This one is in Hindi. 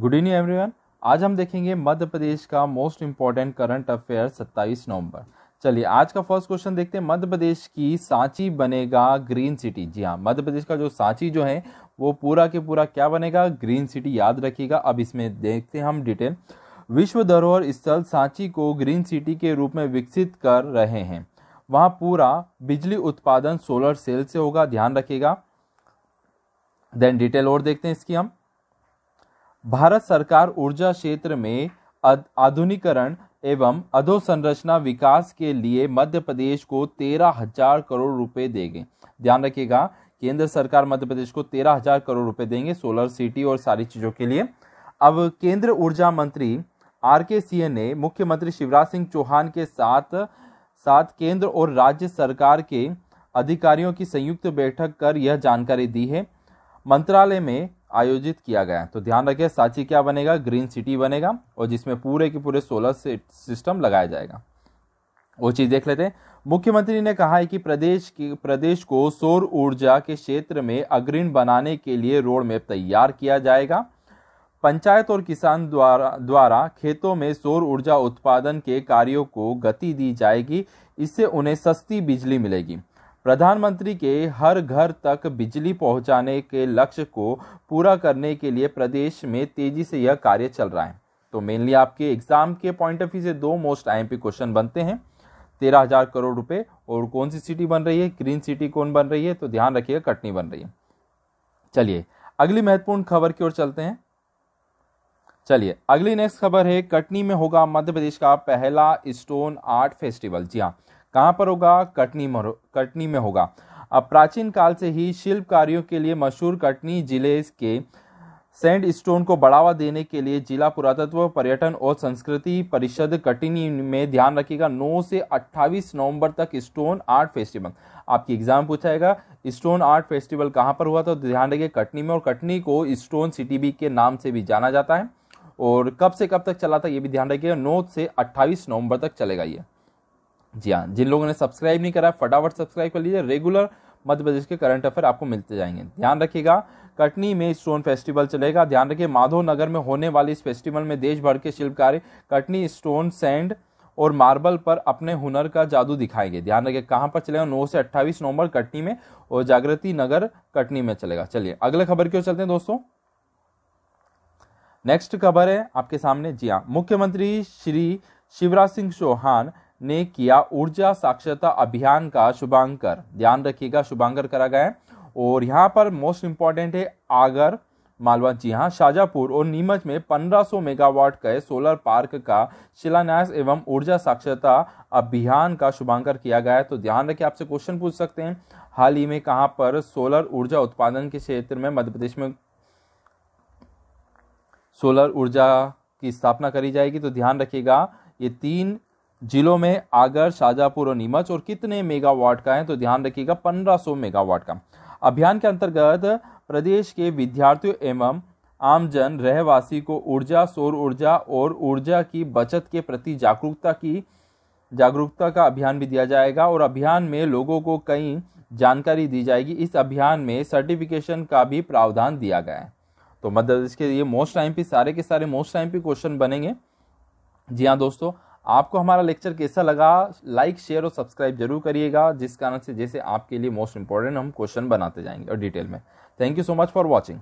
गुड इवनिंग एवरीवन आज हम देखेंगे मध्य प्रदेश का मोस्ट इम्पॉर्टेंट करंट अफेयर 27 नवंबर चलिए आज का फर्स्ट क्वेश्चन देखते हैं मध्य प्रदेश की सांची बनेगा ग्रीन सिटी जी हाँ मध्य प्रदेश का जो सांची जो है वो पूरा के पूरा क्या बनेगा ग्रीन सिटी याद रखिएगा अब इसमें देखते हैं हम डिटेल विश्व धरोहर स्थल सांची को ग्रीन सिटी के रूप में विकसित कर रहे हैं वहाँ पूरा बिजली उत्पादन सोलर सेल से होगा ध्यान रखिएगा देन डिटेल और देखते हैं इसकी हम भारत सरकार ऊर्जा क्षेत्र में आधुनिकरण एवं अधोसंरचना विकास के लिए मध्य प्रदेश को तेरह हजार करोड़ रुपए देंगे ध्यान रखिएगा केंद्र सरकार मध्य प्रदेश को तेरह हजार करोड़ रुपए देंगे सोलर सिटी और सारी चीज़ों के लिए अब केंद्र ऊर्जा मंत्री आर के सिंह ने मुख्यमंत्री शिवराज सिंह चौहान के साथ साथ केंद्र और राज्य सरकार के अधिकारियों की संयुक्त बैठक कर यह जानकारी दी है मंत्रालय में आयोजित किया गया तो ध्यान रखिए सांची क्या बनेगा ग्रीन सिटी बनेगा और जिसमें पूरे के पूरे सोलर सिस्टम लगाया जाएगा वो चीज़ देख लेते हैं मुख्यमंत्री ने कहा है कि प्रदेश की प्रदेश को सौर ऊर्जा के क्षेत्र में अग्रिण बनाने के लिए रोड मैप तैयार किया जाएगा पंचायत और किसान द्वारा द्वारा खेतों में सौर ऊर्जा उत्पादन के कार्यों को गति दी जाएगी इससे उन्हें सस्ती बिजली मिलेगी प्रधानमंत्री के हर घर तक बिजली पहुंचाने के लक्ष्य को पूरा करने के लिए प्रदेश में तेजी से यह कार्य चल रहा है तो मेनली आपके एग्जाम के पॉइंट ऑफ व्यू से दो मोस्ट आई क्वेश्चन बनते हैं तेरह हजार करोड़ रुपए और कौन सी सिटी बन रही है ग्रीन सिटी कौन बन रही है तो ध्यान रखिएगा कटनी बन रही है चलिए अगली महत्वपूर्ण खबर की ओर चलते हैं चलिए अगली नेक्स्ट खबर है कटनी में होगा मध्य प्रदेश का पहला स्टोन आर्ट फेस्टिवल जी हाँ कहाँ पर होगा कटनी में कटनी में होगा अब प्राचीन काल से ही शिल्प कार्यों के लिए मशहूर कटनी जिले के सैंड स्टोन को बढ़ावा देने के लिए जिला पुरातत्व पर्यटन और संस्कृति परिषद कटनी में ध्यान रखिएगा 9 से 28 नवंबर तक स्टोन आर्ट फेस्टिवल आपकी एग्जाम पूछाएगा स्टोन आर्ट फेस्टिवल कहाँ पर हुआ था तो ध्यान रखिएगा कटनी में और कटनी को स्टोन सिटी भी के नाम से भी जाना जाता है और कब से कब तक चला था ये भी ध्यान रखिएगा नौ से अट्ठाईस नवंबर तक चलेगा ये जी हाँ जिन लोगों ने सब्सक्राइब नहीं करा फटाफट सब्सक्राइब कर लीजिए रेगुलर मध्य प्रदेश के करंट अफेयर आपको मिलते जाएंगे ध्यान रखिएगा कटनी में स्टोन फेस्टिवल चलेगा ध्यान रखिए माधव नगर में होने वाले इस फेस्टिवल में देश भर के शिल्पकार कटनी स्टोन सैंड और मार्बल पर अपने हुनर का जादू दिखाएंगे ध्यान रखिए कहाँ पर चलेगा नौ से अट्ठाईस नवंबर कटनी में और जागृति नगर कटनी में चलेगा चलिए अगले खबर क्यों चलते हैं दोस्तों नेक्स्ट खबर है आपके सामने जी हाँ मुख्यमंत्री श्री शिवराज सिंह चौहान ने किया ऊर्जा साक्षरता अभियान का शुभांकर ध्यान रखिएगा शुभांकर करा गया है और यहाँ पर मोस्ट इंपॉर्टेंट है आगर मालवा जी हाँ शाजापुर और नीमच में 1500 मेगावाट के सोलर पार्क का शिलान्यास एवं ऊर्जा साक्षरता अभियान का शुभांकर किया गया है तो ध्यान रखिए आपसे क्वेश्चन पूछ सकते हैं हाल ही में कहाँ पर सोलर ऊर्जा उत्पादन के क्षेत्र में मध्य प्रदेश में सोलर ऊर्जा की स्थापना करी जाएगी तो ध्यान रखिएगा ये तीन जिलों में आगर शाजापुर और नीमच और कितने मेगावाट का है तो ध्यान रखिएगा 1500 मेगावाट का अभियान के अंतर्गत प्रदेश के विद्यार्थियों एवं आमजन रहवासी को ऊर्जा सौर ऊर्जा और ऊर्जा की बचत के प्रति जागरूकता की जागरूकता का अभियान भी दिया जाएगा और अभियान में लोगों को कई जानकारी दी जाएगी इस अभियान में सर्टिफिकेशन का भी प्रावधान दिया गया है तो मध्य प्रदेश के ये मोस्ट टाइम पे सारे के सारे मोस्ट टाइम पे क्वेश्चन बनेंगे जी हाँ दोस्तों आपको हमारा लेक्चर कैसा लगा लाइक शेयर और सब्सक्राइब जरूर करिएगा जिस कारण से जैसे आपके लिए मोस्ट इंपॉर्टेंट हम क्वेश्चन बनाते जाएंगे और डिटेल में thank you so much for watching